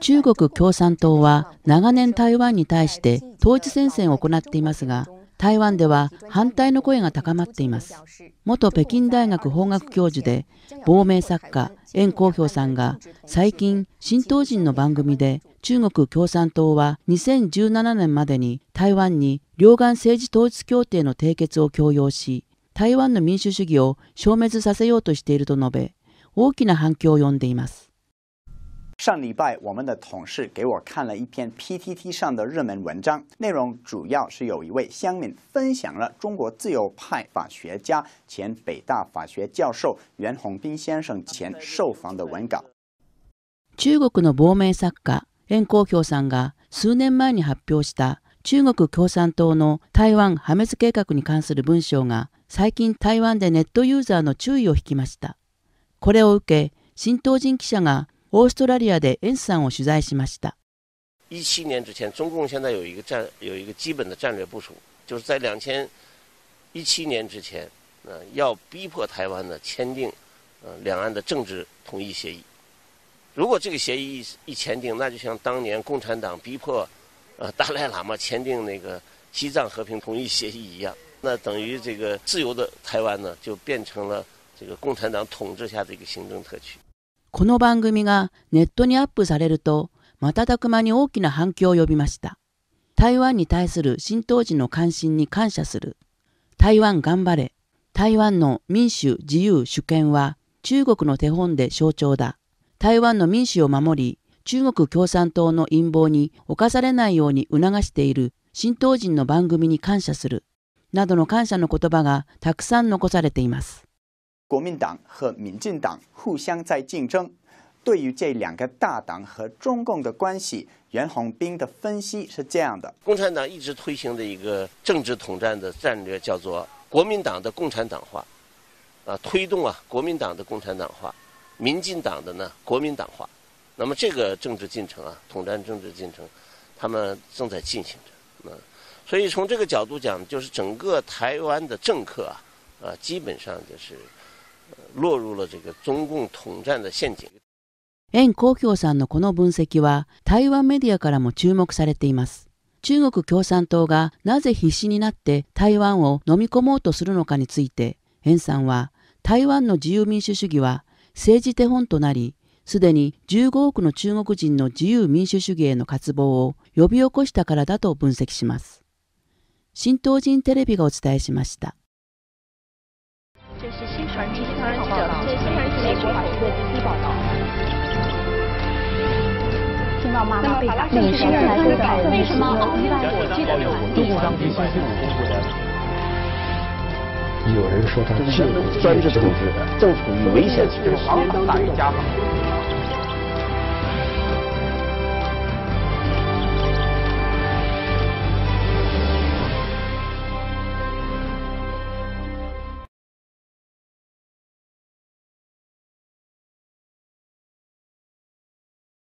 中国共産党は長年台湾に対して統一戦線を行っていますが台湾では反対の声が高まっています元北京大学法学教授で亡命作家袁光標さんが最近新東人の番組で中国共産党は2017年までに台湾に両岸政治統一協定の締結を強要し台湾の民主主義を消滅させようとしていると述べ大きな反響を呼んでいます上礼拜，我们的同事给我看了一篇 PTT 上的热门文章，内容主要是有一位乡民分享了中国自由派法学家、前北大法学教授袁宏斌先生前受访的文稿。中国の亡命作家袁光标さんが数年前に発表した中国共産党の台湾破滅計画に関する文章が最近台湾でネットユーザーの注意を引きました。これを受け、新唐人記者がオーストラリアでエンスさんを取材しました。17年之前、中共现在有一个战有一个基本的战略部署，就是在2017年之前，呃，要逼迫台湾呢签订呃两岸的政治统一协议。如果这个协议一签订，那就像当年共产党逼迫呃达赖喇嘛签订那个西藏和平统一协议一样，那等于这个自由的台湾呢就变成了这个共产党统治下的一个行政特区。この番組がネットにアップされると瞬く間に大きな反響を呼びました。台湾に対する浸透時の関心に感謝する。台湾頑張れ。台湾の民主、自由、主権は中国の手本で象徴だ。台湾の民主を守り、中国共産党の陰謀に侵されないように促している新党人の番組に感謝する。などの感謝の言葉がたくさん残されています。国民党和民进党互相在竞争。对于这两个大党和中共的关系，袁宏斌的分析是这样的：共产党一直推行的一个政治统战的战略，叫做国民党的共产党化，啊，推动啊国民党的共产党化，民进党的呢国民党化。那么这个政治进程啊，统战政治进程，他们正在进行着。嗯，所以从这个角度讲，就是整个台湾的政客啊，啊，基本上就是。落入了这个中共统战的陷阱。袁光表さんのこの分析は台湾メディアからも注目されています。中国共産党がなぜ必死になって台湾を飲み込もうとするのかについて、袁さんは台湾の自由民主主義は政治手本となり、すでに15億の中国人の自由民主主義への渇望を呼び起こしたからだと分析します。新東人テレビがお伝えしました。一个第一报道，听到妈妈被李世来为什么？因为武则天登上帝的？有人说他是专制统治的，正处于危险时期。皇法大于家法。